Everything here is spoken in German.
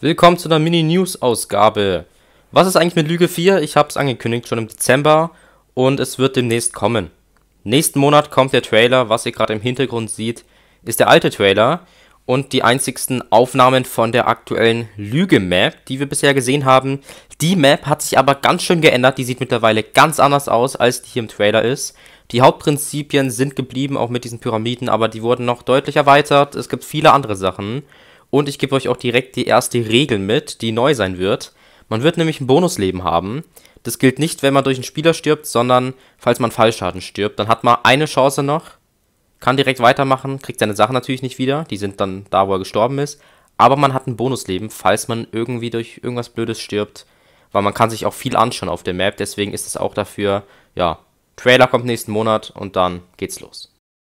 Willkommen zu einer Mini-News-Ausgabe. Was ist eigentlich mit Lüge 4? Ich habe es angekündigt schon im Dezember und es wird demnächst kommen. Nächsten Monat kommt der Trailer, was ihr gerade im Hintergrund seht, ist der alte Trailer und die einzigsten Aufnahmen von der aktuellen Lüge-Map, die wir bisher gesehen haben. Die Map hat sich aber ganz schön geändert, die sieht mittlerweile ganz anders aus, als die hier im Trailer ist. Die Hauptprinzipien sind geblieben, auch mit diesen Pyramiden, aber die wurden noch deutlich erweitert. Es gibt viele andere Sachen. Und ich gebe euch auch direkt die erste Regel mit, die neu sein wird. Man wird nämlich ein Bonusleben haben. Das gilt nicht, wenn man durch einen Spieler stirbt, sondern falls man Fallschaden stirbt. Dann hat man eine Chance noch, kann direkt weitermachen, kriegt seine Sachen natürlich nicht wieder. Die sind dann da, wo er gestorben ist. Aber man hat ein Bonusleben, falls man irgendwie durch irgendwas Blödes stirbt. Weil man kann sich auch viel anschauen auf der Map. Deswegen ist es auch dafür, ja, Trailer kommt nächsten Monat und dann geht's los.